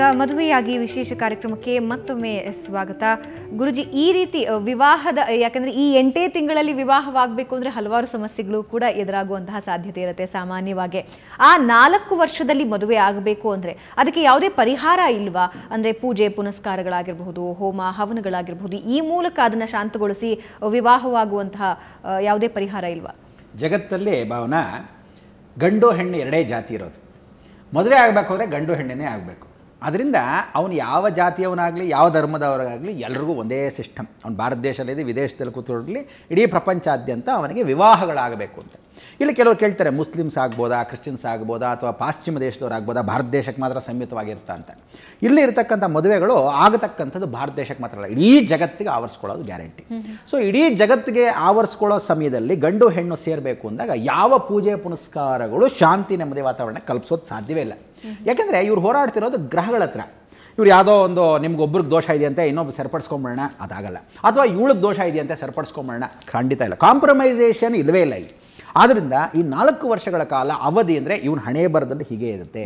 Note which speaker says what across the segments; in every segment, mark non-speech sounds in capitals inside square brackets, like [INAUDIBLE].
Speaker 1: ಈಗ ಮದುವೆಯಾಗಿ ವಿಶೇಷ ಕಾರ್ಯಕ್ರಮಕ್ಕೆ ಮತ್ತೊಮ್ಮೆ ಸ್ವಾಗತ ಗುರುಜಿ ಈ ರೀತಿ ವಿವಾಹದ ಯಾಕಂದ್ರೆ ಈ ಎಂಟೇ ತಿಂಗಳಲ್ಲಿ ವಿವಾಹವಾಗಬೇಕು ಅಂದ್ರೆ ಹಲವಾರು ಸಮಸ್ಯೆಗಳು ಕೂಡ ಎದುರಾಗುವಂತಹ ಸಾಧ್ಯತೆ ಇರುತ್ತೆ ಸಾಮಾನ್ಯವಾಗಿ ಆ ನಾಲ್ಕು ವರ್ಷದಲ್ಲಿ ಮದುವೆ ಆಗಬೇಕು ಅಂದ್ರೆ ಅದಕ್ಕೆ ಯಾವುದೇ ಪರಿಹಾರ ಇಲ್ವಾ ಅಂದ್ರೆ ಪೂಜೆ ಪುನಸ್ಕಾರಗಳಾಗಿರಬಹುದು ಹೋಮ ಹವನಗಳಾಗಿರಬಹುದು ಈ ಮೂಲಕ ಅದನ್ನ ಶಾಂತಗೊಳಿಸಿ ವಿವಾಹವಾಗುವಂತಹ ಯಾವುದೇ ಪರಿಹಾರ ಇಲ್ವಾ
Speaker 2: ಜಗತ್ತಲ್ಲಿ ಭಾವನಾ ಗಂಡು ಹೆಣ್ಣು ಎರಡೇ ಜಾತಿ ಇರೋದು ಮದುವೆ ಆಗಬೇಕು ಅಂದರೆ ಗಂಡು ಹೆಣ್ಣೇ ಆಗಬೇಕು ಅದರಿಂದ ಅವನು ಯಾವ ಜಾತಿಯವನಾಗಲಿ ಯಾವ ಧರ್ಮದವರಾಗಲಿ ಎಲ್ರಿಗೂ ಒಂದೇ ಸಿಸ್ಟಮ್ ಅವ್ನು ಭಾರತ ದೇಶದಲ್ಲಿ ವಿದೇಶದಲ್ಲಿ ಕೂತ್ಕೊಳ್ಳಲಿ ಇಡೀ ಪ್ರಪಂಚಾದ್ಯಂತ ಅವನಿಗೆ ವಿವಾಹಗಳಾಗಬೇಕು ಅಂತ ಇಲ್ಲಿ ಕೆಲವರು ಕೇಳ್ತಾರೆ ಮುಸ್ಲಿಮ್ಸ್ ಆಗ್ಬೋದಾ ಕ್ರಿಶ್ಚಿಯನ್ಸ್ ಆಗ್ಬೋದಾ ಅಥವಾ ಪಾಶ್ಚಿಮ ದೇಶದವ್ರು ಆಗ್ಬೋದಾ ಭಾರತ ದೇಶಕ್ಕೆ ಮಾತ್ರ ಸೀಮಿತವಾಗಿರುತ್ತಾ ಅಂತ ಇಲ್ಲಿ ಇರತಕ್ಕಂಥ ಮದುವೆಗಳು ಆಗತಕ್ಕಂಥದ್ದು ಭಾರತ ದೇಶಕ್ಕೆ ಮಾತ್ರ ಅಲ್ಲ ಇಡೀ ಜಗತ್ತಿಗೆ ಆವರಿಸ್ಕೊಳ್ಳೋದು ಗ್ಯಾರಂಟಿ ಸೊ ಇಡೀ ಜಗತ್ತಿಗೆ ಆವರಿಸ್ಕೊಳ್ಳೋ ಸಮಯದಲ್ಲಿ ಗಂಡು ಹೆಣ್ಣು ಸೇರಬೇಕು ಅಂದಾಗ ಯಾವ ಪೂಜೆ ಪುನಸ್ಕಾರಗಳು ಶಾಂತಿ ನೆಮ್ಮದಿ ವಾತಾವರಣ ಕಲ್ಪಿಸೋದು ಸಾಧ್ಯವೇ ಇಲ್ಲ ಯಾಕಂದರೆ ಇವ್ರು ಹೋರಾಡ್ತಿರೋದು ಗ್ರಹಗಳ ಹತ್ರ ಇವ್ರು ಯಾವುದೋ ಒಂದು ನಿಮ್ಗೊಬ್ರಿಗೆ ದೋಷ ಇದೆಯಂತೆ ಇನ್ನೊಬ್ರು ಸರಿಪಡಿಸ್ಕೊಂಬಿಡೋಣ ಅದಾಗಲ್ಲ ಅಥವಾ ಇವಳಿಗೆ ದೋಷ ಇದೆಯಂತೆ ಸರಿಪಡಿಸ್ಕೊಂಬಿಡೋಣ ಖಂಡಿತ ಇಲ್ಲ ಕಾಂಪ್ರಮೈಸೇಷನ್ ಇಲ್ಲವೇ ಇಲ್ಲ ಈ ಆದ್ದರಿಂದ ಈ ನಾಲ್ಕು ವರ್ಷಗಳ ಕಾಲ ಅವಧಿ ಅಂದರೆ ಇವನು ಹಣೆ ಬರದಲ್ಲಿ ಹೀಗೆ ಇರುತ್ತೆ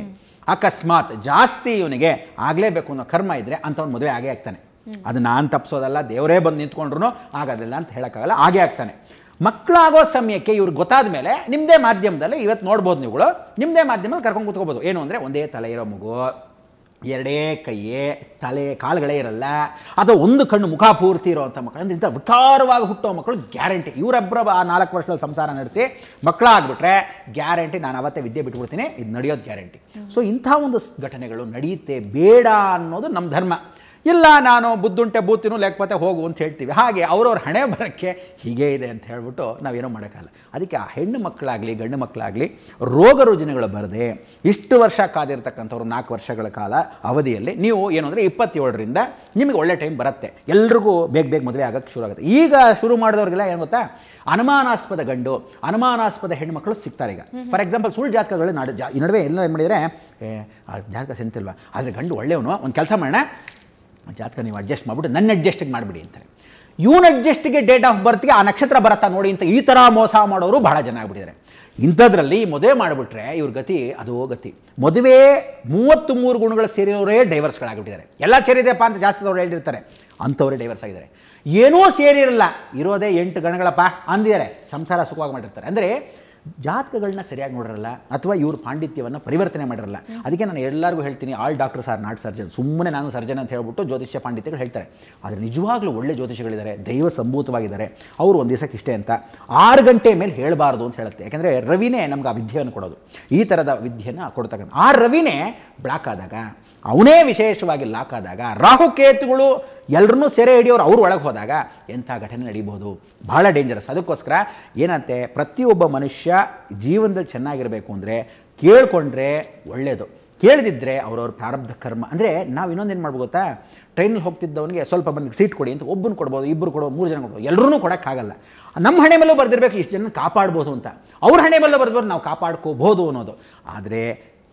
Speaker 2: ಅಕಸ್ಮಾತ್ ಜಾಸ್ತಿ ಇವನಿಗೆ ಆಗಲೇಬೇಕು ಅನ್ನೋ ಕರ್ಮ ಇದ್ದರೆ ಅಂಥವ್ನು ಮದುವೆ ಆಗೇ ಆಗ್ತಾನೆ ಅದು ನಾನು ತಪ್ಪಿಸೋದಲ್ಲ ದೇವರೇ ಬಂದು ನಿಂತ್ಕೊಂಡ್ರು ಆಗೋದಿಲ್ಲ ಅಂತ ಹೇಳೋಕ್ಕಾಗಲ್ಲ ಆಗೇ ಆಗ್ತಾನೆ ಮಕ್ಕಳಾಗೋ ಸಮಯಕ್ಕೆ ಇವ್ರು ಗೊತ್ತಾದ ಮೇಲೆ ನಿಮ್ಮದೇ ಮಾಧ್ಯಮದಲ್ಲಿ ಇವತ್ತು ನೋಡ್ಬೋದು ನೀವುಗಳು ನಿಮ್ಮದೇ ಮಾಧ್ಯಮದಲ್ಲಿ ಕರ್ಕೊಂಡು ಕೂತ್ಕೋಬೋದು ಏನು ಅಂದರೆ ಒಂದೇ ತಲೆ ಇರೋ ಮಗು ಎರಡೇ ಕೈಯೇ ತಲೆ ಕಾಲುಗಳೇ ಇರಲ್ಲ ಅಥವಾ ಒಂದು ಕಣ್ಣು ಮುಖ ಪೂರ್ತಿ ಇರುವಂಥ ಮಕ್ಕಳು ಇಂಥ ವಿಕಾರವಾಗಿ ಹುಟ್ಟೋ ಮಕ್ಕಳು ಗ್ಯಾರಂಟಿ ಇವರೊಬ್ಬರ ಆ ನಾಲ್ಕು ವರ್ಷದಲ್ಲಿ ಸಂಸಾರ ನಡೆಸಿ ಮಕ್ಕಳಾಗ್ಬಿಟ್ರೆ ಗ್ಯಾರಂಟಿ ನಾನು ಅವತ್ತೇ ವಿದ್ಯೆ ಬಿಟ್ಬಿಡ್ತೀನಿ ಇದು ನಡೆಯೋದು ಗ್ಯಾರಂಟಿ ಸೊ ಇಂಥ ಒಂದು ಘಟನೆಗಳು ನಡೆಯುತ್ತೆ ಬೇಡ ಅನ್ನೋದು ನಮ್ಮ ಧರ್ಮ ಇಲ್ಲ ನಾನು ಬುದ್ಧುಂಟೆ ಬೂತಿನೂ ಲೆಕ್ಕಪತ್ತೆ ಹೋಗು ಅಂತ ಹೇಳ್ತೀವಿ ಹಾಗೆ ಅವ್ರವ್ರ ಹಣೆ ಬರೋಕ್ಕೆ ಹೀಗೇ ಇದೆ ಅಂತ ಹೇಳ್ಬಿಟ್ಟು ನಾವೇನೂ ಮಾಡೋಕ್ಕಲ್ಲ ಅದಕ್ಕೆ ಆ ಹೆಣ್ಣು ಮಕ್ಕಳಾಗಲಿ ಗಂಡು ಮಕ್ಕಳಾಗಲಿ ರೋಗ ರುಜಿನಗಳು ಬರದೆ ಇಷ್ಟು ವರ್ಷ ಕಾದಿರ್ತಕ್ಕಂಥವ್ರು ನಾಲ್ಕು ವರ್ಷಗಳ ಕಾಲ ಅವಧಿಯಲ್ಲಿ ನೀವು ಏನು ಅಂದರೆ ಇಪ್ಪತ್ತೇಳರಿಂದ ನಿಮಗೆ ಒಳ್ಳೆ ಟೈಮ್ ಬರುತ್ತೆ ಎಲ್ರಿಗೂ ಬೇಗ ಬೇಗ ಮದುವೆ ಆಗೋಕ್ಕೆ ಶುರು ಆಗುತ್ತೆ ಈಗ ಶುರು ಮಾಡಿದವ್ರಿಗೆಲ್ಲ ಏನು ಗೊತ್ತಾ ಅನುಮಾನಾಸ್ಪದ ಗಂಡು ಅನುಮಾನಾಸ್ಪದ ಹೆಣ್ಣು ಮಕ್ಕಳು ಸಿಗ್ತಾರೆ ಈಗ ಫಾರ್ ಎಕ್ಸಾಂಪಲ್ ಸುಳ್ಳು ಜಾತಕಗಳು ನಾಡು ಜಾ ಈ ನಡುವೆ ಎಲ್ಲ ಏನು ಮಾಡಿದರೆ ಆ ಜಾತಕ ಸೆಂತಿಲ್ವ ಆದರೆ ಗಂಡು ಒಳ್ಳೆಯವನು ಒಂದು ಕೆಲಸ ಮಾಡೋಣ ಜಾತಕ ನೀವು ಅಡ್ಜಸ್ಟ್ ಮಾಡಿಬಿಟ್ಟು ನನ್ನ ಅಡ್ಜಸ್ಟಿಗೆ ಮಾಡಿಬಿಡಿ ಅಂತಾರೆ ಇವನ ಅಡ್ಜಸ್ಟಿಗೆ ಡೇಟ್ ಆಫ್ ಬರ್ತ್ಗೆ ಆ ನಕ್ಷತ್ರ ಬರುತ್ತಾ ನೋಡಿ ಅಂತ ಈ ಥರ ಮೋಸ ಮಾಡೋರು ಬಹಳ ಜನ ಆಗಿಬಿಟ್ಟಿದ್ದಾರೆ ಇಂಥದ್ರಲ್ಲಿ ಮದುವೆ ಮಾಡಿಬಿಟ್ರೆ ಇವ್ರ ಗತಿ ಅದು ಗತಿ ಮದುವೆ ಮೂವತ್ತು ಮೂರು ಗುಣಗಳು ಸೇರಿರೋರೇ ಡೈವರ್ಸ್ಗಳಾಗಿಬಿಟ್ಟಿದ್ದಾರೆ ಎಲ್ಲ ಸೇರಿದೆಯಪ್ಪ ಅಂತ ಜಾಸ್ತಿ ಅವ್ರು ಹೇಳಿರ್ತಾರೆ ಅಂಥವರೇ ಡೈವರ್ಸ್ ಆಗಿದ್ದಾರೆ ಏನೂ ಸೇರಿರಲ್ಲ ಇರೋದೇ ಎಂಟು ಗಣಗಳಪ್ಪ ಅಂದಿದ್ದಾರೆ ಸಂಸಾರ ಸುಖವಾಗಿ ಮಾಡಿರ್ತಾರೆ ಅಂದರೆ ಜಾತಕಗಳನ್ನ ಸರಿಯಾಗಿ ನೋಡಿರಲ್ಲ ಅಥವಾ ಇವರು ಪಾಂಡಿತ್ಯವನ್ನು ಪರಿವರ್ತನೆ ಮಾಡಿರಲ್ಲ ಅದಕ್ಕೆ ನಾನು ಎಲ್ಲರಿಗೂ ಹೇಳ್ತೀನಿ all doctor sir not surgeon ಸುಮ್ಮನೆ ನಾನು ಸರ್ಜನ್ ಅಂತ ಹೇಳ್ಬಿಟ್ಟು ಜ್ಯೋತಿಷ್ಯ ಪಾಂಡಿತ್ಯಗಳು ಹೇಳ್ತಾರೆ ಆದರೆ ನಿಜವಾಗ್ಲೂ ಒಳ್ಳೆ ಜ್ಯೋತಿಷಿಗಳಿದ್ದಾರೆ ದೈವ ಸಂಭೂತವಾಗಿದ್ದಾರೆ ಅವರು ಒಂದು ದಿವಸಕ್ಕೆ ಇಷ್ಟೇ ಅಂತ ಆರು ಗಂಟೆ ಮೇಲೆ ಹೇಳಬಾರ್ದು ಅಂತ ಹೇಳುತ್ತೆ ಯಾಕಂದರೆ ರವಿನೇ ನಮ್ಗೆ ಆ ವಿದ್ಯೆಯನ್ನು ಕೊಡೋದು ಈ ಥರದ ವಿದ್ಯೆಯನ್ನು ಕೊಡ್ತಕ್ಕಂಥ ಆ ರವಿನೇ ಬ್ಲಾಕ್ ಆದಾಗ ಅವನೇ ವಿಶೇಷವಾಗಿ ಲಾಕ್ ಆದಾಗ ರಾಹುಕೇತುಗಳು ಎಲ್ಲರನ್ನೂ ಸೆರೆ ಹಿಡಿಯೋರು ಅವ್ರ ಒಳಗೆ ಹೋದಾಗ ಎಂಥ ಘಟನೆ ನಡೀಬೋದು ಭಾಳ ಡೇಂಜರಸ್ ಅದಕ್ಕೋಸ್ಕರ ಏನಂತೆ ಪ್ರತಿಯೊಬ್ಬ ಮನುಷ್ಯ ಜೀವನದಲ್ಲಿ ಚೆನ್ನಾಗಿರಬೇಕು ಅಂದರೆ ಕೇಳಿಕೊಂಡ್ರೆ ಒಳ್ಳೆಯದು ಕೇಳದಿದ್ದರೆ ಅವ್ರವ್ರ ಪ್ರಾರಬ್ಧ ಕರ್ಮ ಅಂದರೆ ನಾವು ಇನ್ನೊಂದು ಏನು ಗೊತ್ತಾ ಟ್ರೈನಲ್ಲಿ ಹೋಗ್ತಿದ್ದವನಿಗೆ ಸ್ವಲ್ಪ ಬಂದು ಸೀಟ್ ಕೊಡಿ ಅಂತ ಒಬ್ಬನು ಕೊಡ್ಬೋದು ಇಬ್ಬರು ಕೊಡ್ಬೋದು ಮೂರು ಜನ ಕೊಡ್ಬೋದು ಎಲ್ಲರೂ ಕೊಡೋಕ್ಕಾಗಲ್ಲ ನಮ್ಮ ಹಣೆ ಮೇಲೂ ಬರೆದಿರ್ಬೇಕು ಇಷ್ಟು ಜನ ಕಾಪಾಡ್ಬೋದು ಅಂತ ಅವ್ರ ಹಣೆ ಮೇಲೂ ಬರೆದ್ಬೋದು ನಾವು ಕಾಪಾಡ್ಕೋಬೋದು ಅನ್ನೋದು ಆದರೆ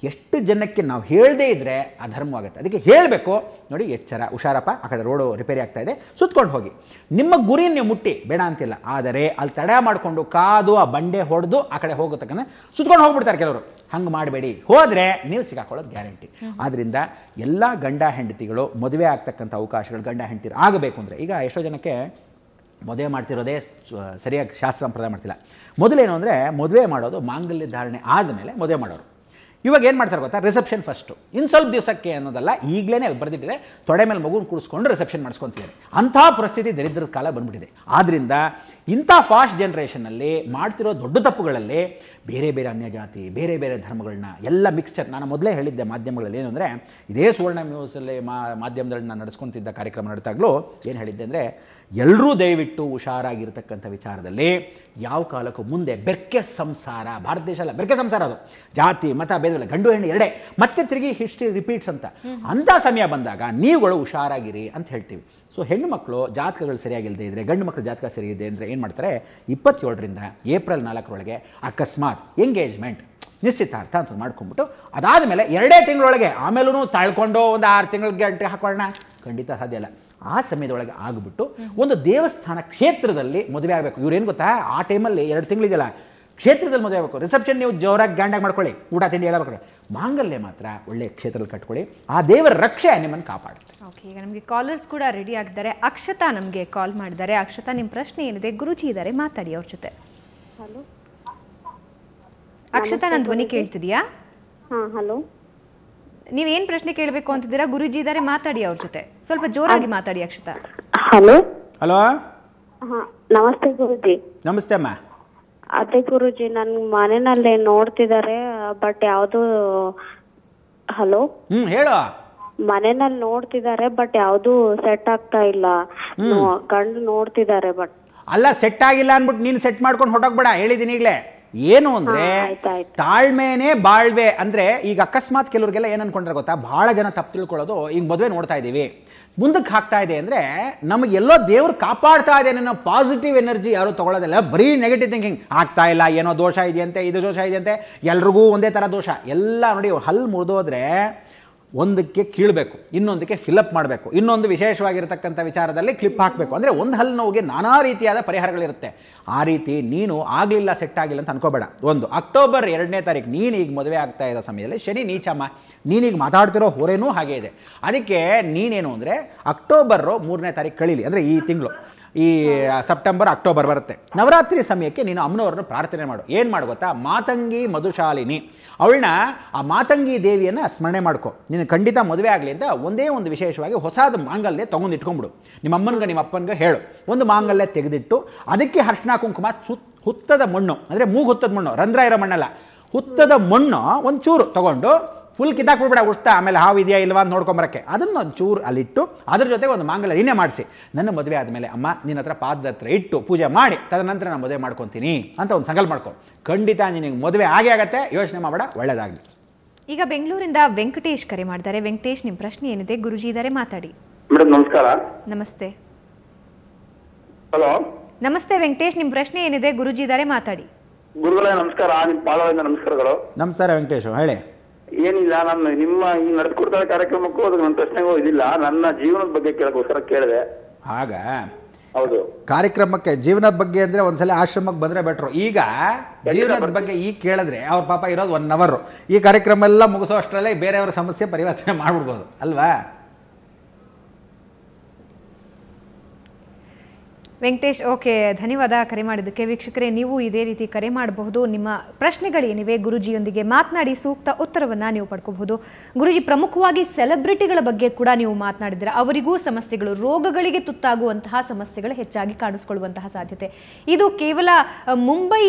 Speaker 2: ಎಷ್ಟು ಜನಕ್ಕೆ ನಾವು ಹೇಳದೇ ಇದ್ದರೆ ಅಧರ್ಮವಾಗುತ್ತೆ ಅದಕ್ಕೆ ಹೇಳಬೇಕು ನೋಡಿ ಎಚ್ಚರ ಹುಷಾರಪ್ಪ ಆ ಕಡೆ ರೋಡು ರಿಪೇರಿ ಆಗ್ತಾ ಇದೆ ಸುತ್ಕೊಂಡು ಹೋಗಿ ನಿಮ್ಮ ಗುರಿ ನೀವು ಮುಟ್ಟಿ ಬೇಡ ಅಂತಿಲ್ಲ ಆದರೆ ಅಲ್ಲಿ ತಡೆ ಮಾಡಿಕೊಂಡು ಕಾದು ಆ ಬಂಡೆ ಹೊಡೆದು ಆ ಕಡೆ ಹೋಗೋ ಸುತ್ತಕೊಂಡು ಸುತ್ಕೊಂಡು ಹೋಗ್ಬಿಡ್ತಾರೆ ಕೆಲವರು ಹಂಗೆ ಮಾಡಬೇಡಿ ಹೋದರೆ ನೀವು ಸಿಗಾಕೊಳ್ಳೋದು ಗ್ಯಾರಂಟಿ ಆದ್ದರಿಂದ ಎಲ್ಲ ಗಂಡ ಹೆಂಡತಿಗಳು ಮದುವೆ ಆಗ್ತಕ್ಕಂಥ ಅವಕಾಶಗಳು ಗಂಡ ಹೆಂಡತಿ ಆಗಬೇಕು ಅಂದರೆ ಈಗ ಎಷ್ಟೋ ಜನಕ್ಕೆ ಮದುವೆ ಮಾಡ್ತಿರೋದೇ ಸರಿಯಾಗಿ ಶಾಸ್ತ್ರ ಸಂಪ್ರದಾಯ ಮಾಡ್ತಿಲ್ಲ ಮೊದಲೇನು ಅಂದರೆ ಮದುವೆ ಮಾಡೋದು ಮಾಂಗಲ್ಯ ಧಾರಣೆ ಆದಮೇಲೆ ಮದುವೆ ಮಾಡೋರು ಇವಾಗ ಏನು ಮಾಡ್ತಾರೆ ಗೊತ್ತಾ ರಿಸೆಪ್ಷನ್ ಫಸ್ಟು ಇನ್ನು ಸ್ವಲ್ಪ ದಿವಸಕ್ಕೆ ಅನ್ನೋದಲ್ಲ ಈಗಲೇ ಬರೆದಿಟ್ಟಿದೆ ತೊಡೆ ಮೇಲೆ ಮಗುನ ಕೂಡಿಸ್ಕೊಂಡು ರಿಸೆಪ್ಷನ್ ಮಾಡಿಸ್ಕೊತಿದ್ದಾರೆ ಅಂತಹ ಪರಿಸ್ಥಿತಿ ದರಿದ್ರದ ಕಾಲ ಬಂದ್ಬಿಟ್ಟಿದೆ ಆದ್ದರಿಂದ ಇಂಥ ಫಾಸ್ಟ್ ಜನ್ರೇಷನಲ್ಲಿ ಮಾಡ್ತಿರೋ ದೊಡ್ಡ ತಪ್ಪುಗಳಲ್ಲಿ ಬೇರೆ ಬೇರೆ ಅನ್ಯ ಜಾತಿ ಬೇರೆ ಬೇರೆ ಧರ್ಮಗಳನ್ನ ಎಲ್ಲ ಮಿಕ್ಸ್ಚರ್ ನಾನು ಮೊದಲೇ ಹೇಳಿದ್ದೆ ಮಾಧ್ಯಮಗಳಲ್ಲಿ ಏನು ಅಂದರೆ ಇದೇ ಸುವರ್ಣ ನ್ಯೂಸಲ್ಲಿ ಮಾಧ್ಯಮದಲ್ಲಿ ನಾನು ನಡೆಸ್ಕೊಂತಿದ್ದ ಕಾರ್ಯಕ್ರಮ ನಡೆದಾಗಲೂ ಏನು ಹೇಳಿದ್ದೆ ಅಂದರೆ ಎಲ್ಲರೂ ದಯವಿಟ್ಟು ಹುಷಾರಾಗಿರ್ತಕ್ಕಂಥ ವಿಚಾರದಲ್ಲಿ ಯಾವ ಕಾಲಕ್ಕೂ ಮುಂದೆ ಬೆರ್ಕೆ ಸಂಸಾರ ಭಾರತ ದೇಶ ಅಲ್ಲ ಬೆರ್ಕೆ ಸಂಸಾರ ಅದು ಜಾತಿ ಮತ ಭೇದವಿಲ್ಲ ಗಂಡು ಹೆಣ್ಣು ಎರಡೇ ಮತ್ತೆ ತಿರುಗಿ ಹಿಸ್ಟ್ರಿ ರಿಪೀಟ್ಸ್ ಅಂತ ಅಂಥ ಸಮಯ ಬಂದಾಗ ನೀವುಗಳು ಹುಷಾರಾಗಿರಿ ಅಂತ ಹೇಳ್ತೀವಿ ಸೊ ಹೆಣ್ಣು ಮಕ್ಕಳು ಜಾತಕಗಳು ಸರಿಯಾಗಿಲ್ಲದೆ ಇದ್ದರೆ ಗಂಡು ಮಕ್ಕಳು ಜಾತಕ ಸರಿಯಿದೆ ಅಂದರೆ ಏನು ಮಾಡ್ತಾರೆ ಇಪ್ಪತ್ತೇಳರಿಂದ ಏಪ್ರಿಲ್ ನಾಲ್ಕರೊಳಗೆ ಅಕಸ್ಮಾತ್ ಎಂಗೇಜ್ಮೆಂಟ್ ನಿಶ್ಚಿತಾರ್ಥ ಅಂತ ಮಾಡ್ಕೊಂಬಿಟ್ಟು ಅದಾದ ಮೇಲೆ ಎರಡೇ ತಿಂಗಳೊಳಗೆ ಆಮೇಲೂ ತಾಳ್ಕೊಂಡು ಒಂದು ಆರು ತಿಂಗಳಿಗೆ ಗಂಟೆ ಹಾಕೊಳ್ಳೋಣ ಖಂಡಿತ ಸಾಧ್ಯ ಇಲ್ಲ ಆ ಸಮಯದೊಳಗೆ ಆಗಿಬಿಟ್ಟು ಒಂದು ದೇವಸ್ಥಾನ ಕ್ಷೇತ್ರದಲ್ಲಿ ಮದುವೆ ಆಗಬೇಕು ಇವ್ರೇನು ಗೊತ್ತಾ ಆ ಟೈಮಲ್ಲಿ ಎರಡು ತಿಂಗಳಿದೆಯಲ್ಲ ಕ್ಷೇತ್ರದಲ್ಲಿ ಮದುವೆ ಆಗಬೇಕು ರಿಸೆಪ್ಷನ್ ನೀವು ಜೋರಾಗಿ ಗ್ಯಾಂಡಾಗಿ ಮಾಡ್ಕೊಳ್ಳಿ ಊಟ ತಿಂಡಿ ಎಲ್ಲ ಮಾಡ್ಕೊಳ್ಳಿ ಮಾಂಗಲ್ಯ ಮಾತ್ರ ಒಳ್ಳೆ ಕ್ಷೇತ್ರದಲ್ಲಿ ಕಟ್ಕೊಳ್ಳಿ ಆ ದೇವರ ರಕ್ಷೆ ನಿಮ್ಮನ್ನು ಕಾಪಾಡುತ್ತೆ
Speaker 1: ಓಕೆ ಈಗ ನಮಗೆ ಕಾಲರ್ಸ್ ಕೂಡ ರೆಡಿ ಆಗಿದ್ದಾರೆ ಅಕ್ಷತಾ ನಮಗೆ ಕಾಲ್ ಮಾಡಿದ್ದಾರೆ ಅಕ್ಷತಾ ನಿಮ್ಮ ಪ್ರಶ್ನೆ ಏನಿದೆ ಗುರುಜಿ ಇದ್ದಾರೆ ಮಾತಾಡಿ ಅವ್ರ ಜೊತೆ ಹಲೋ ಅಕ್ಷತಾ ನಾನು ಧ್ವನಿ ಕೇಳ್ತಿದೀಯಾ ಹಾ ಹಲೋ ನೀವೇನು ಪ್ರಶ್ನೆ ಕೇಳಬೇಕು ಅಂತಿದ್ದೀರಾ ಗುರುಜಿ ಇದ್ದಾರೆ ಮಾತಾಡಿ ಅವ್ರ ಜೊತೆ ಸ್ವಲ್ಪ ಜೋರಾಗಿ ಮಾತಾಡಿ ಅಕ್ಷತಾ
Speaker 2: ಹಲೋ ಹಲೋ ನಮಸ್ತೆ ಗುರುಜಿ ನಮಸ್ತೆ ಅಮ್ಮ
Speaker 1: ಅದೇ ಗುರುಜಿ ನನ್
Speaker 3: ಮನೆಯಲ್ಲಿ ನೋಡ್ತಿದಾರೆ ಬಟ್ ಯಾವ್ದು ಹಲೋ ಹ್ಮ್ ಹೇಳು ಮನೆನಲ್ಲಿ ನೋಡ್ತಿದ್ದಾರೆ ಬಟ್ ಯಾವ್ದು ಸೆಟ್ ಆಗ್ತಾ ಇಲ್ಲ ಗಂಡು
Speaker 2: ನೋಡ್ತಿದ್ದಾರೆ ಬಟ್ ಅಲ್ಲ ಸೆಟ್ ಆಗಿಲ್ಲ ಅನ್ಬಿಟ್ಟು ನೀನ್ ಸೆಟ್ ಮಾಡ್ಕೊಂಡು ಹೊಟ್ಟೋಗ್ಬೇಡ ಹೇಳಿದೀನಿ ಈಗಲೇ ಏನು ಅಂದ್ರೆ ತಾಳ್ಮೆನೆ ಬಾಳ್ವೆ ಅಂದ್ರೆ ಈಗ ಅಕಸ್ಮಾತ್ ಕೆಲವ್ರಿಗೆಲ್ಲ ಏನ್ ಅನ್ಕೊಂಡ್ರೆ ಗೊತ್ತಾ ಬಹಳ ಜನ ತಪ್ಪು ತಿಳ್ಕೊಳ್ಳೋದು ಈಗ ಮದುವೆ ನೋಡ್ತಾ ಇದೀವಿ ಮುಂದಕ್ಕೆ ಹಾಕ್ತಾ ಇದೆ ಅಂದ್ರೆ ನಮಗೆ ಎಲ್ಲೋ ದೇವ್ರು ಕಾಪಾಡ್ತಾ ಇದೆ ಅನ್ನೋ ಪಾಸಿಟಿವ್ ಎನರ್ಜಿ ಯಾರು ತಗೊಳ್ಳೋದಿಲ್ಲ ಬರೀ ನೆಗೆಟಿವ್ ಥಿಂಕಿಂಗ್ ಆಗ್ತಾ ಇಲ್ಲ ಏನೋ ದೋಷ ಇದೆಯಂತೆ ಇದು ದೋಷ ಇದೆಯಂತೆ ಎಲ್ರಿಗೂ ಒಂದೇ ತರ ದೋಷ ಎಲ್ಲ ನೋಡಿ ಹಲ್ ಮುರಿದೋದ್ರೆ ಒಂದಕ್ಕೆ ಕೀಳಬೇಕು ಇನ್ನೊಂದಕ್ಕೆ ಫಿಲಪ್ ಮಾಡಬೇಕು ಇನ್ನೊಂದು ವಿಶೇಷವಾಗಿರತಕ್ಕಂಥ ವಿಚಾರದಲ್ಲಿ ಕ್ಲಿಪ್ ಹಾಕಬೇಕು ಅಂದರೆ ಒಂದು ಹಲ್ಲು ನೋವಿಗೆ ನಾನಾ ರೀತಿಯಾದ ಪರಿಹಾರಗಳಿರುತ್ತೆ ಆ ರೀತಿ ನೀನು ಆಗಲಿಲ್ಲ ಸೆಟ್ ಆಗಿಲ್ಲ ಅಂತ ಅನ್ಕೋಬೇಡ ಒಂದು ಅಕ್ಟೋಬರ್ ಎರಡನೇ ತಾರೀಕು ನೀನು ಈಗ ಮದುವೆ ಆಗ್ತಾ ಇರೋ ಸಮಯದಲ್ಲಿ ಶನಿ ನೀಚಮ್ಮ ನೀನೀಗ ಮಾತಾಡ್ತಿರೋ ಹೊರೇನೂ ಹಾಗೆ ಇದೆ ಅದಕ್ಕೆ ನೀನೇನು ಅಂದರೆ ಅಕ್ಟೋಬರ್ ಮೂರನೇ ತಾರೀಕು ಕಳೀಲಿ ಅಂದರೆ ಈ ತಿಂಗಳು ಈ ಸೆಪ್ಟೆಂಬರ್ ಅಕ್ಟೋಬರ್ ಬರುತ್ತೆ ನವರಾತ್ರಿ ಸಮಯಕ್ಕೆ ನೀನು ಅಮ್ಮನವ್ರನ್ನ ಪ್ರಾರ್ಥನೆ ಮಾಡು ಏನು ಮಾಡು ಗೊತ್ತಾ ಮಾತಂಗಿ ಮಧುಶಾಲಿನಿ ಅವಳನ್ನ ಆ ಮಾತಂಗಿ ದೇವಿಯನ್ನು ಸ್ಮರಣೆ ಮಾಡ್ಕೊ ನೀನು ಖಂಡಿತ ಮದುವೆ ಆಗಲಿ ಅಂತ ಒಂದೇ ಒಂದು ವಿಶೇಷವಾಗಿ ಹೊಸದು ಮಾಂಗಲ್ಯ ತೊಗೊಂಡು ಇಟ್ಕೊಂಡ್ಬಿಡು ನಿಮ್ಮ ಅಮ್ಮನಿಗೆ ನಿಮ್ಮ ಅಪ್ಪನಿಗೆ ಹೇಳು ಒಂದು ಮಾಂಗಲ್ಯ ತೆಗೆದಿಟ್ಟು ಅದಕ್ಕೆ ಹರ್ಷಣ ಕುಂಕುಮ ಸುತ್ತ ಹುತ್ತದ ಮಣ್ಣು ಅಂದರೆ ಮೂಗು ಹುತ್ತದ ಮಣ್ಣು ರಂಧ್ರ ಇರೋ ಮಣ್ಣಲ್ಲ ಹುತ್ತದ ಮಣ್ಣು ಒಂಚೂರು ಚೂರು ತಗೊಂಡು ಫುಲ್ ಕಿತ್ತಾಕ್ಬಿಡ್ಬೇಡ ಉಷ್ಟ ಆಮೇಲೆ ಹಾವು ಇದೆಯಾ ಇಲ್ವಾ ಅಂತ ನೋಡ್ಕೊಂಬರಕ್ಕೆ ಅದನ್ನು ಒಂದು ಚೂರು ಅಲ್ಲಿಟ್ಟು ಅದ್ರ ಜೊತೆ ಒಂದು ನೀನೆ ಮಾಡಿಸಿ ನನ್ನ ಮದುವೆ ಆದಮೇಲೆ ಅಮ್ಮ ನಿನ್ನ ಹತ್ರ ಪಾದದ ಹತ್ರ ಇಟ್ಟು ಪೂಜೆ ಮಾಡಿ ತದನಂತರ ನಾನು ಮದುವೆ ಮಾಡ್ಕೊತೀನಿ ಅಂತ ಒಂದು ಸಂಕಲ್ಪ ಮಾಡ್ಕೊ ಖಂಡಿತ ನಿನಗೆ ಮದುವೆ ಆಗೇ ಆಗತ್ತೆ ಯೋಚನೆ ಮಾಡಬೇಡ ಒಳ್ಳೆಯದಾಗಲಿ
Speaker 1: ಈಗ ಬೆಂಗಳೂರಿಂದ ವೆಂಕಟೇಶ್ ಕರೆ ಮಾಡ್ತಾರೆ ವೆಂಕಟೇಶ್ ನಿಮ್ಮ ಪ್ರಶ್ನೆ ಏನಿದೆ ಗುರುಜಿ ಇದಾರೆ ಮಾತಾಡಿ ನಮಸ್ಕಾರ ನಮಸ್ತೆ ಹಲೋ ನಮಸ್ತೆ ವೆಂಕಟೇಶ್ ನಿಮ್ಮ ಪ್ರಶ್ನೆ ಏನಿದೆ ಗುರುಜಿ ಇದಾರೆ ಮಾತಾಡಿ
Speaker 2: ಗುರುಗಳೇ ನಮಸ್ಕಾರ ನಿಮ್ಮ ನಮಸ್ಕಾರಗಳು ನಮಸ್ಕಾರ ವೆಂಕಟೇಶ್ ಹೇಳಿ ಏನಿಲ್ಲ ನನ್ನ ನಿಮ್ಮ ಈ ನಡೆಸ್ಕೊಡ್ತಾ ಕಾರ್ಯಕ್ರಮಕ್ಕೂ
Speaker 3: ಅದಕ್ಕೆ ನನ್ನ ಪ್ರಶ್ನೆಗೂ ಇದಿಲ್ಲ ನನ್ನ ಜೀವನದ ಬಗ್ಗೆ ಕೇಳಕ್ಕೋಸ್ಕರ ಕೇಳಿದೆ ಆಗ ಹೌದು
Speaker 2: ಕಾರ್ಯಕ್ರಮಕ್ಕೆ ಜೀವನದ ಬಗ್ಗೆ ಅಂದ್ರೆ ಒಂದ್ಸಲ ಆಶ್ರಮಕ್ಕೆ ಬಂದ್ರೆ ಬೆಟ್ರು ಈಗ ಜೀವನದ ಬಗ್ಗೆ ಈಗ ಕೇಳಿದ್ರೆ ಅವ್ರ ಪಾಪ ಇರೋದು ಒನ್ ಅವರ್ ಈ ಕಾರ್ಯಕ್ರಮ ಎಲ್ಲ ಮುಗಿಸೋ ಅಷ್ಟರಲ್ಲೇ ಬೇರೆಯವರ ಸಮಸ್ಯೆ ಪರಿವರ್ತನೆ ಮಾಡ್ಬಿಡ್ಬೋದು ಅಲ್ವಾ
Speaker 1: ವೆಂಕಟೇಶ್ ಓಕೆ ಧನ್ಯವಾದ ಕರೆ ಮಾಡಿದ್ದಕ್ಕೆ ವೀಕ್ಷಕರೇ ನೀವು ಇದೇ ರೀತಿ ಕರೆ ಮಾಡಬಹುದು ನಿಮ್ಮ ಪ್ರಶ್ನೆಗಳೇನಿವೆ ಗುರುಜಿಯೊಂದಿಗೆ ಮಾತನಾಡಿ ಸೂಕ್ತ ಉತ್ತರವನ್ನು ನೀವು ಪಡ್ಕೋಬಹುದು ಗುರುಜಿ ಪ್ರಮುಖವಾಗಿ ಸೆಲೆಬ್ರಿಟಿಗಳ ಬಗ್ಗೆ ಕೂಡ ನೀವು ಮಾತನಾಡಿದ್ದೀರಾ ಅವರಿಗೂ ಸಮಸ್ಯೆಗಳು ರೋಗಗಳಿಗೆ ತುತ್ತಾಗುವಂತಹ ಸಮಸ್ಯೆಗಳು ಹೆಚ್ಚಾಗಿ ಕಾಣಿಸ್ಕೊಳ್ಳುವಂತಹ ಸಾಧ್ಯತೆ ಇದು ಕೇವಲ ಮುಂಬೈ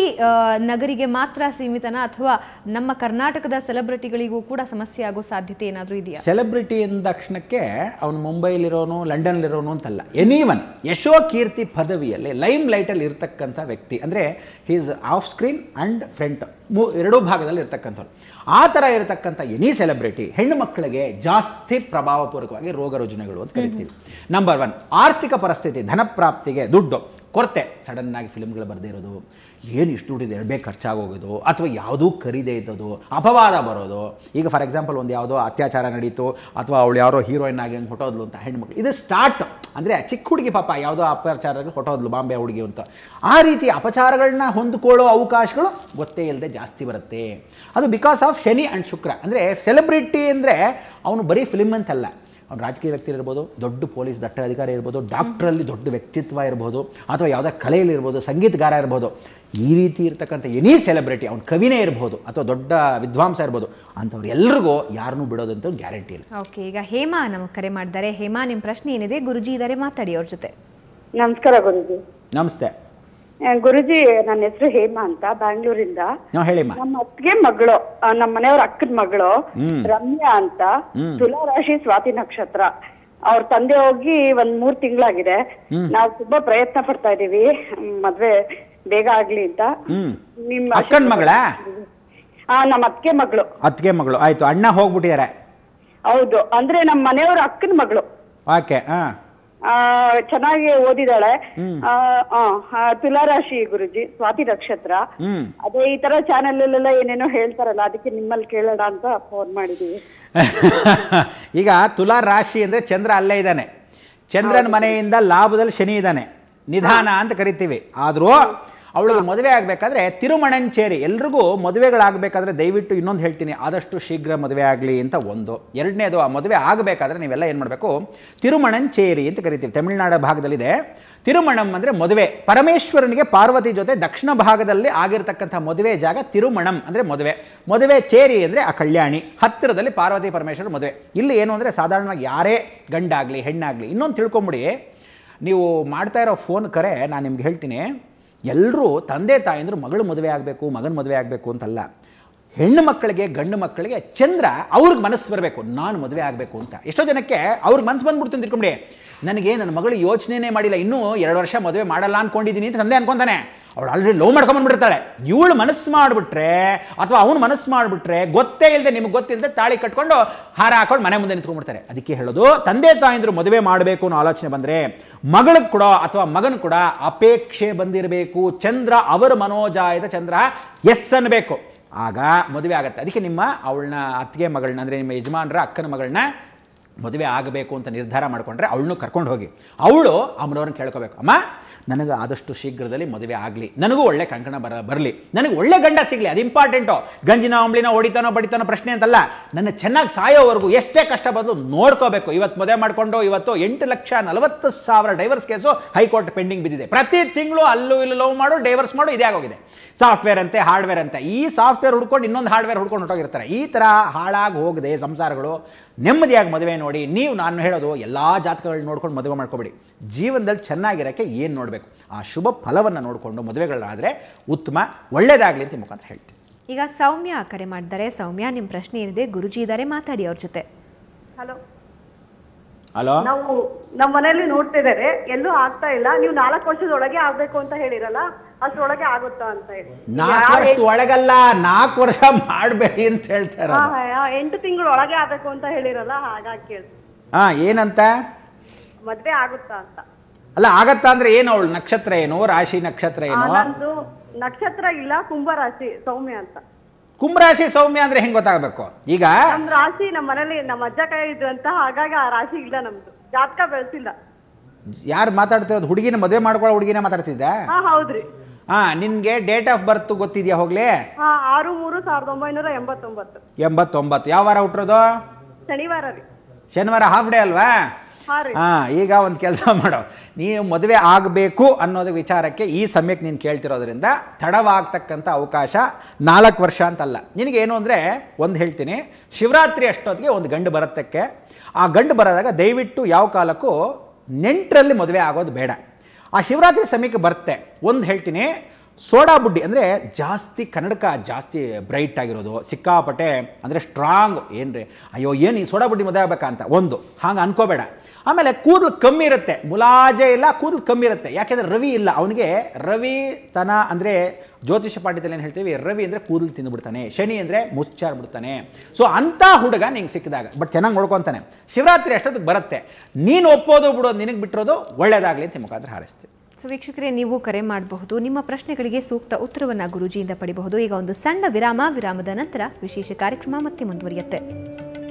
Speaker 1: ನಗರಿಗೆ ಮಾತ್ರ ಸೀಮಿತನ ಅಥವಾ ನಮ್ಮ ಕರ್ನಾಟಕದ ಸೆಲೆಬ್ರಿಟಿಗಳಿಗೂ ಕೂಡ ಸಮಸ್ಯೆ ಆಗೋ ಸಾಧ್ಯತೆ ಏನಾದರೂ ಇದೆಯಾ
Speaker 2: ಸೆಲೆಬ್ರಿಟಿ ತಕ್ಷಣಕ್ಕೆ ಅವನು ಮುಂಬೈಲಿರೋನು ಲಂಡನ್ಲಿರೋನು ಅಂತಲ್ಲ ಎನಿವನ್ ಯಶೋ ಕೀರ್ತಿ ಪದವಿಯಲ್ಲಿ ಲೈಮ್ ಲೈಟಲ್ಲಿ ಇರ್ತಕ್ಕಂಥ ವ್ಯಕ್ತಿ ಅಂದರೆ he's off screen and front ಎರಡೂ ಭಾಗದಲ್ಲಿ ಇರ್ತಕ್ಕಂಥವ್ರು ಆ ಥರ ಇರತಕ್ಕಂಥ ಎನಿ ಸೆಲೆಬ್ರಿಟಿ ಹೆಣ್ಣು ಮಕ್ಕಳಿಗೆ ಜಾಸ್ತಿ ಪ್ರಭಾವಪೂರ್ವಕವಾಗಿ ರೋಗ ರುಜಿನಗಳು ಅಂತ ಕರಿತೀವಿ ನಂಬರ್ ಒನ್ ಆರ್ಥಿಕ ಪರಿಸ್ಥಿತಿ ಧನಪ್ರಾಪ್ತಿಗೆ ದುಡ್ಡು ಕೊರತೆ ಸಡನ್ನಾಗಿ ಫಿಲ್ಮ್ಗಳು ಬರದೇ ಇರೋದು ಏನು ಇಷ್ಟು ಎರಡು ಬೇಕು ಖರ್ಚಾಗೋಗೋದು ಅಥವಾ ಯಾವುದೂ ಖರೀದೇ ಇದ್ದದು ಅಪವಾದ ಬರೋದು ಈಗ ಫಾರ್ ಎಕ್ಸಾಂಪಲ್ ಒಂದು ಯಾವುದೋ ಅತ್ಯಾಚಾರ ನಡೀತು ಅಥವಾ ಅವಳು ಯಾರೋ ಹೀರೋಯಿನ್ ಆಗಿ ಹಂಗೆ ಹೊಟ್ಟೋದ್ಲು ಅಂತ ಹೆಣ್ಮಕ್ಳು ಇದು ಸ್ಟಾರ್ಟ್ ಅಂದರೆ ಚಿಕ್ಕ ಹುಡುಗಿ ಪಾಪ ಯಾವುದೋ ಅಪಚಾರಗಳು ಹೊಟ್ಟೋದ್ಲು ಬಾಂಬೆ ಹುಡುಗಿ ಅಂತ ಆ ರೀತಿ ಅಪಚಾರಗಳನ್ನ ಹೊಂದ್ಕೊಳ್ಳೋ ಅವಕಾಶಗಳು ಗೊತ್ತೇ ಇಲ್ಲದೆ ಜಾಸ್ತಿ ಬರುತ್ತೆ ಅದು because of Shani and Shukra ಅಂದರೆ ಸೆಲೆಬ್ರಿಟಿ ಅಂದರೆ ಅವನು ಬರೀ ಫಿಲ್ಮ್ ಅಂತಲ್ಲ ಅವ್ನು ರಾಜಕೀಯ ವ್ಯಕ್ತಿ ಇರ್ಬೋದು ದೊಡ್ಡ ಪೊಲೀಸ್ ಅಧಿಕಾರಿ ಇರ್ಬೋದು ಡಾಕ್ಟ್ರಲ್ಲಿ ದೊಡ್ಡ ವ್ಯಕ್ತಿತ್ವ ಇರ್ಬೋದು ಅಥವಾ ಯಾವುದೇ ಕಲೆಯಲ್ಲಿ ಇರ್ಬೋದು ಸಂಗೀತಗಾರ ಇರ್ಬೋದು ಈ ರೀತಿ ಇರತಕ್ಕಂಥ ಎನಿ ಸೆಲೆಬ್ರಿಟಿ ಅವ್ನ ಕವಿನೇ ಇರ್ಬೋದು ಅಥವಾ ದೊಡ್ಡ ವಿದ್ವಾಂಸ ಇರ್ಬೋದು ಅಂಥವ್ರು ಎಲ್ರಿಗೂ ಯಾರನ್ನೂ ಬಿಡೋದಂತ ಗ್ಯಾರಂಟಿ ಇಲ್ಲ
Speaker 1: ಓಕೆ ಈಗ ಹೇಮಾ ನಮಗೆ ಕರೆ ಮಾಡಿದ್ದಾರೆ ಹೇಮಾ ನಿಮ್ಮ ಪ್ರಶ್ನೆ ಏನಿದೆ ಗುರುಜಿ ಇದಾರೆ ಮಾತಾಡಿ ಅವ್ರ ಜೊತೆ ನಮಸ್ಕಾರ
Speaker 3: ಗುರುಜಿ ನಮಸ್ತೆ ಗುರುಜಿ ನನ್ನ ಹೆಸರು ಹೇಮಾ ಅಂತ ಬ್ಯಾಂಗ್ಳೂರಿಂದ ನಮ್ಮ ಅತ್ತಿಗೆ ಮಗಳು ನಮ್ಮ ಮನೆಯವ್ರ ಅಕ್ಕನ ಮಗಳು ರಮ್ಯಾ ಅಂತ ತುಲಾ ರಾಶಿ ಸ್ವಾತಿ ನಕ್ಷತ್ರ ಅವ್ರ ತಂದೆ ಹೋಗಿ ಒಂದ್ ಮೂರ್ ತಿಂಗಳಾಗಿದೆ ನಾವು ತುಂಬಾ ಪ್ರಯತ್ನ ಪಡ್ತಾ ಇದೀವಿ ಮದ್ವೆ ಬೇಗ ಆಗ್ಲಿ ಅಂತ ನಿಮ್ಮ ಅಕ್ಕನ ಮಗಳ ನಮ್ಮ ಅತ್ತಿಗೆ ಮಗಳು
Speaker 2: ಅತ್ತಿಗೆ ಮಗಳು ಆಯ್ತು ಅಣ್ಣ ಹೋಗ್ಬಿಟ್ಟಿದ್ದಾರೆ
Speaker 3: ಹೌದು ಅಂದ್ರೆ ನಮ್ಮ ಮನೆಯವ್ರ ಅಕ್ಕನ ಮಗಳು ಚೆನ್ನಾಗಿ ಓದಿದಾಳೆ ತುಲಾರಾಶಿ ಗುರುಜಿ ಸ್ವಾತಿ ನಕ್ಷತ್ರ ಅದೇ ಈ ತರ ಚಾನೆಲ್ ಎಲ್ಲ ಏನೇನೋ ಹೇಳ್ತಾರಲ್ಲ ಅದಕ್ಕೆ ನಿಮ್ಮಲ್ಲಿ ಕೇಳೋಣ ಅಂತ ಫೋನ್ ಮಾಡಿದೀವಿ
Speaker 2: [LAUGHS] ಈಗ ತುಲಾ ರಾಶಿ ಅಂದ್ರೆ ಚಂದ್ರ ಅಲ್ಲೇ ಇದ್ದಾನೆ ಚಂದ್ರನ್ ಮನೆಯಿಂದ ಲಾಭದಲ್ಲಿ ಶನಿ ಇದ್ದಾನೆ ನಿಧಾನ ಅಂತ ಕರಿತೀವಿ ಆದ್ರೂ ಅವಳಿಗೆ ಮದುವೆ ಆಗಬೇಕಾದ್ರೆ ತಿರುಮಣಂಚೇರಿ ಎಲ್ರಿಗೂ ಮದುವೆಗಳಾಗಬೇಕಾದ್ರೆ ದಯವಿಟ್ಟು ಇನ್ನೊಂದು ಹೇಳ್ತೀನಿ ಆದಷ್ಟು ಶೀಘ್ರ ಮದುವೆ ಆಗಲಿ ಅಂತ ಒಂದು ಎರಡನೇದು ಆ ಮದುವೆ ಆಗಬೇಕಾದ್ರೆ ನೀವೆಲ್ಲ ಏನು ಮಾಡಬೇಕು ತಿರುಮಣಂಚೇರಿ ಅಂತ ಕರಿತೀವಿ ತಮಿಳುನಾಡು ಭಾಗದಲ್ಲಿದೆ ತಿರುಮಣಂ ಅಂದರೆ ಮದುವೆ ಪರಮೇಶ್ವರನಿಗೆ ಪಾರ್ವತಿ ಜೊತೆ ದಕ್ಷಿಣ ಭಾಗದಲ್ಲಿ ಆಗಿರತಕ್ಕಂಥ ಮದುವೆ ಜಾಗ ತಿರುಮಣಂ ಅಂದರೆ ಮದುವೆ ಮದುವೆ ಚೇರಿ ಅಂದರೆ ಆ ಕಲ್ಯಾಣಿ ಹತ್ತಿರದಲ್ಲಿ ಪಾರ್ವತಿ ಪರಮೇಶ್ವರ ಮದುವೆ ಇಲ್ಲಿ ಏನು ಅಂದರೆ ಸಾಧಾರಣವಾಗಿ ಯಾರೇ ಗಂಡಾಗಲಿ ಹೆಣ್ಣಾಗಲಿ ಇನ್ನೊಂದು ತಿಳ್ಕೊಂಬಿಡಿ ನೀವು ಮಾಡ್ತಾ ಇರೋ ಫೋನ್ ಕರೆ ನಾನು ನಿಮ್ಗೆ ಹೇಳ್ತೀನಿ ಎಲ್ಲರೂ ತಂದೆ ತಾಯಂದರು ಮಗಳು ಮದುವೆ ಆಗಬೇಕು ಮಗನ ಮದುವೆ ಆಗಬೇಕು ಅಂತಲ್ಲ ಹೆಣ್ಣು ಮಕ್ಕಳಿಗೆ ಗಂಡು ಮಕ್ಕಳಿಗೆ ಚಂದ್ರ ಅವ್ರಿಗೆ ಮನಸ್ಸು ಬರಬೇಕು ನಾನು ಮದುವೆ ಆಗಬೇಕು ಅಂತ ಎಷ್ಟೋ ಜನಕ್ಕೆ ಅವ್ರಿಗೆ ಮನಸ್ಸು ಬಂದ್ಬಿಡ್ತು ಅಂತ ನನಗೆ ನನ್ನ ಮಗಳು ಯೋಚನೆನೇ ಮಾಡಿಲ್ಲ ಇನ್ನೂ ಎರಡು ವರ್ಷ ಮದುವೆ ಮಾಡಲ್ಲ ಅಂದ್ಕೊಂಡಿದ್ದೀನಿ ಅಂತ ತಂದೆ ಅನ್ಕೊತಾನೆ ಅವಳು ಆಲ್ರೆಡಿ ಲವ್ ಮಾಡ್ಕೊಂಬಂದ್ಬಿಡ್ತಾಳೆ ಇವಳು ಮನಸ್ಸು ಮಾಡಿಬಿಟ್ರೆ ಅಥವಾ ಅವನು ಮನಸ್ಸು ಮಾಡಿಬಿಟ್ರೆ ಗೊತ್ತೇ ಇಲ್ಲದೆ ನಿಮ್ಗೆ ಗೊತ್ತಿಲ್ಲದೆ ತಾಳಿ ಕಟ್ಕೊಂಡು ಹಾರ ಹಾಕೊಂಡು ಮನೆ ಮುಂದೆ ನಿಂತ್ಕೊಂಡ್ಬಿಡ್ತಾರೆ ಅದಕ್ಕೆ ಹೇಳೋದು ತಂದೆ ತಾಯಿಂದ್ರು ಮದುವೆ ಮಾಡಬೇಕು ಅನ್ನೋ ಆಲೋಚನೆ ಬಂದರೆ ಮಗಳಿಗೆ ಕೂಡ ಅಥವಾ ಮಗನ ಕೂಡ ಅಪೇಕ್ಷೆ ಬಂದಿರಬೇಕು ಚಂದ್ರ ಅವರ ಮನೋಜಾಯದ ಚಂದ್ರ ಎಸ್ ಅನ್ನಬೇಕು ಆಗ ಮದುವೆ ಆಗುತ್ತೆ ಅದಕ್ಕೆ ನಿಮ್ಮ ಅವಳನ್ನ ಅತ್ತಿಗೆ ಮಗಳನ್ನ ಅಂದರೆ ನಿಮ್ಮ ಯಜಮಾನರ ಅಕ್ಕನ ಮಗಳನ್ನ ಮದುವೆ ಆಗಬೇಕು ಅಂತ ನಿರ್ಧಾರ ಮಾಡಿಕೊಂಡ್ರೆ ಅವಳನ್ನು ಕರ್ಕೊಂಡು ಹೋಗಿ ಅವಳು ಅಮ್ಮನವ್ರನ್ನ ಕೇಳ್ಕೋಬೇಕು ಅಮ್ಮ ನನಗೆ ಆದಷ್ಟು ಶೀಘ್ರದಲ್ಲಿ ಮದುವೆ ಆಗಲಿ ನನಗೂ ಒಳ್ಳೆ ಕಂಕಣ ಬರ ಬರಲಿ ನನಗೆ ಒಳ್ಳೆ ಗಂಡ ಸಿಗಲಿ ಅದು ಇಂಪಾರ್ಟೆಂಟು ಗಂಜಿನ ಅಂಬ್ಲಿನ ಹೊಡಿತಾನೋ ಬಡಿತಾನೋ ಪ್ರಶ್ನೆ ಅಂತಲ್ಲ ನನ್ನ ಚೆನ್ನಾಗಿ ಸಾಯೋವರೆಗೂ ಎಷ್ಟೇ ಕಷ್ಟ ಬದಲು ನೋಡ್ಕೋಬೇಕು ಇವತ್ತು ಮದುವೆ ಮಾಡಿಕೊಂಡು ಇವತ್ತು ಎಂಟು ಲಕ್ಷ ನಲವತ್ತು ಸಾವಿರ ಡೈವರ್ಸ್ ಕೇಸು ಹೈಕೋರ್ಟ್ ಪೆಂಡಿಂಗ್ ಬಿದ್ದಿದೆ ಪ್ರತಿ ತಿಂಗಳು ಅಲ್ಲೂ ಇಲ್ಲೂ ಲವ್ ಮಾಡು ಡೈವರ್ಸ್ ಮಾಡು ಇದೇ ಆಗೋಗಿದೆ ಸಾಫ್ಟ್ವೇರ್ ಅಂತೆ ಹಾರ್ಡ್ವೇರ್ ಅಂತೆ ಈ ಸಾಫ್ಟ್ವೇರ್ ಹುಡ್ಕೊಂಡು ಇನ್ನೊಂದು ಹಾರ್ಡ್ವೇರ್ ಹುಡ್ಕೊಂಡು ಹೊಟ್ಟೋಗಿರ್ತಾರೆ ಈ ಥರ ಹಾಳಾಗಿ ಹೋಗದೆ ಸಂಸಾರಗಳು ನೆಮ್ಮದಿಯಾಗಿ ಮದುವೆ ನೋಡಿ ನೀವು ನಾನು ಹೇಳೋದು ಎಲ್ಲ ಜಾತಕಗಳನ್ನ ನೋಡ್ಕೊಂಡು ಮದುವೆ ಮಾಡ್ಕೊಬೇಡಿ ಜೀವನದಲ್ಲಿ ಚೆನ್ನಾಗಿರೋಕ್ಕೆ ಏನು ನೋಡಬೇಕು ನೋಡಬೇಕು ಆ ಶುಭ ಫಲವನ್ನು ನೋಡಿಕೊಂಡು ಮದುವೆಗಳಾದರೆ ಉತ್ತಮ ಒಳ್ಳೆಯದಾಗಲಿ ಅಂತ ಮುಖಾಂತರ ಹೇಳ್ತೀನಿ
Speaker 1: ಈಗ ಸೌಮ್ಯ ಕರೆ ಮಾಡಿದ್ದಾರೆ ಸೌಮ್ಯ ನಿಮ್ಮ ಪ್ರಶ್ನೆ ಏನಿದೆ ಗುರುಜಿ ಇದ್ದಾರೆ ಮಾತಾಡಿ ಅವ್ರ ಜೊತೆ ಹಲೋ ಹಲೋ ನಾವು ನಮ್ಮ ಮನೆಯಲ್ಲಿ ನೋಡ್ತಿದಾರೆ ಎಲ್ಲೂ ಆಗ್ತಾ ಇಲ್ಲ ನೀವು ನಾಲ್ಕು
Speaker 3: ವರ್ಷದೊಳಗೆ ಆಗ್ಬೇಕು ಅಂತ ಹೇಳಿರಲ್ಲ ಅಷ್ಟೊಳಗೆ ಆಗುತ್ತಾ ಅಂತ ಹೇಳಿ ನಾಲ್ಕು ವರ್ಷದ
Speaker 2: ಒಳಗಲ್ಲ ನಾಲ್ಕು ವರ್ಷ ಮಾಡ್ಬೇಡಿ ಅಂತ ಹೇಳ್ತಾರೆ
Speaker 3: ಎಂಟು ತಿಂಗಳ ಒಳಗೆ ಆಗ್ಬೇಕು ಅಂತ ಹೇಳಿರಲ್ಲ ಹಾಗಾಗಿ ಕೇಳಿ
Speaker 2: ಹಾ ಏನಂತ
Speaker 3: ಮದ್ವೆ ಆಗುತ್ತಾ ಅಂತ
Speaker 2: ಅಲ್ಲ ಆಗತ್ತಾ ಅಂದ್ರೆ ಏನು ಅವಳು ನಕ್ಷತ್ರ ಏನು ರಾಶಿ ನಕ್ಷತ್ರ ಏನು
Speaker 3: ನಕ್ಷತ್ರ ಇಲ್ಲ ಕುಂಭರಾಶಿ ಸೌಮ್ಯ ಅಂತ
Speaker 2: ಕುಂಭರಾಶಿ ಸೌಮ್ಯ ಅಂದ್ರೆ ಹೆಂಗ್ ಗೊತ್ತಾಗಬೇಕು ಈಗ ನಮ್
Speaker 3: ರಾಶಿ ನಮ್ಮ ಮನೇಲಿ ನಮ್ಮ ಅಜ್ಜ ಕೈ ಇದ್ರು ಅಂತ ಹಾಗಾಗಿ ಆ ರಾಶಿ ಇಲ್ಲ ನಮ್ದು ಜಾತಕ ಬೆಳೆಸಿಲ್ಲ
Speaker 2: ಯಾರು ಮಾತಾಡ್ತಿರೋದು ಹುಡುಗಿನ ಮದುವೆ ಮಾಡ್ಕೊಳ್ಳೋ ಹುಡುಗಿನ ಮಾತಾಡ್ತಿದ್ದೆ ಹಾ ಹೌದ್ರಿ ಹಾ ನಿನ್ಗೆ ಡೇಟ್ ಆಫ್ ಬರ್ತ್ ಗೊತ್ತಿದ್ಯಾ ಹೋಗ್ಲಿ
Speaker 3: ಹಾ ಆರು ಮೂರು ಸಾವಿರದ ಒಂಬೈನೂರ ಎಂಬತ್ತೊಂಬತ್ತು
Speaker 2: ಎಂಬತ್ತೊಂಬತ್ತು ಯಾವ ವಾರ ಹುಟ್ಟಿರೋದು ಶನಿವಾರ ರೀ ಶನಿವಾರ ಹಾಫ್ ಡೇ ಅಲ್ವಾ ಹಾಂ ಈಗ ಒಂದು ಕೆಲಸ [LAUGHS] ಮಾಡೋ ನೀವು ಮದುವೆ ಆಗಬೇಕು ಅನ್ನೋದು ವಿಚಾರಕ್ಕೆ ಈ ಸಮಯಕ್ಕೆ ನೀನು ಕೇಳ್ತಿರೋದ್ರಿಂದ ತಡವಾಗ್ತಕ್ಕಂಥ ಅವಕಾಶ ನಾಲ್ಕು ವರ್ಷ ಅಂತಲ್ಲ ನಿನಗೇನು ಅಂದರೆ ಒಂದು ಹೇಳ್ತೀನಿ ಶಿವರಾತ್ರಿ ಅಷ್ಟೊತ್ತಿಗೆ ಒಂದು ಗಂಡು ಬರತ್ತಕ್ಕೆ ಆ ಗಂಡು ಬರೋದಾಗ ದಯವಿಟ್ಟು ಯಾವ ಕಾಲಕ್ಕೂ ನೆಂಟರಲ್ಲಿ ಮದುವೆ ಆಗೋದು ಬೇಡ ಆ ಶಿವರಾತ್ರಿ ಸಮಯಕ್ಕೆ ಬರುತ್ತೆ ಒಂದು ಹೇಳ್ತೀನಿ ಸೋಡಾ ಬುಡ್ಡಿ ಅಂದರೆ ಜಾಸ್ತಿ ಕನ್ನಡಕ ಜಾಸ್ತಿ ಬ್ರೈಟ್ ಆಗಿರೋದು ಸಿಕ್ಕಾಪಟ್ಟೆ ಅಂದರೆ ಸ್ಟ್ರಾಂಗ್ ಏನು ರೀ ಅಯ್ಯೋ ಏನು ಈ ಸೋಡಾ ಬುಡ್ಡಿ ಮದುವೆ ಆಗಬೇಕಾ ಅಂತ ಒಂದು ಹಾಗೆ ಅನ್ಕೋಬೇಡ ಆಮೇಲೆ ಕೂದಲು ಕಮ್ಮಿ ಇರುತ್ತೆ ಮುಲಾಜೆ ಇಲ್ಲ ಕೂದಲು ಕಮ್ಮಿ ಇರುತ್ತೆ ಯಾಕೆಂದರೆ ರವಿ ಇಲ್ಲ ಅವನಿಗೆ ರವಿ ತನ ಅಂದರೆ ಜ್ಯೋತಿಷ ಪಾಠ್ಯದಲ್ಲಿ ಏನು ಹೇಳ್ತೀವಿ ರವಿ ಅಂದರೆ ಕೂದಲು ತಿಂದುಬಿಡ್ತಾನೆ ಶನಿ ಅಂದರೆ ಮುಚ್ಚಾರ್ ಬಿಡ್ತಾನೆ ಸೊ ಅಂಥ ಹುಡುಗ ನಿಂಗೆ ಸಿಕ್ಕಿದಾಗ ಬಟ್ ಚೆನ್ನಾಗಿ ನೋಡ್ಕೊತಾನೆ ಶಿವರಾತ್ರಿ ಅಷ್ಟೊತ್ತಿಗೆ ಬರುತ್ತೆ ನೀನು ಒಪ್ಪೋದು ಬಿಡೋದು ನಿನಗೆ ಬಿಟ್ಟಿರೋದು ಒಳ್ಳೆಯದಾಗಲಿ ಅಂತ ಮುಖಾಂತರ ಹಾರಿಸ್ತೀವಿ
Speaker 1: ಸೊ ವೀಕ್ಷಕರೇ ನೀವು ಕರೆ ಮಾಡಬಹುದು ನಿಮ್ಮ ಪ್ರಶ್ನೆಗಳಿಗೆ ಸೂಕ್ತ ಉತ್ತರವನ್ನು ಗುರುಜಿಯಿಂದ ಪಡೆಯಬಹುದು ಈಗ ಒಂದು ಸಣ್ಣ ವಿರಾಮ ವಿರಾಮದ ನಂತರ ವಿಶೇಷ ಕಾರ್ಯಕ್ರಮ ಮತ್ತೆ ಮುಂದುವರಿಯುತ್ತೆ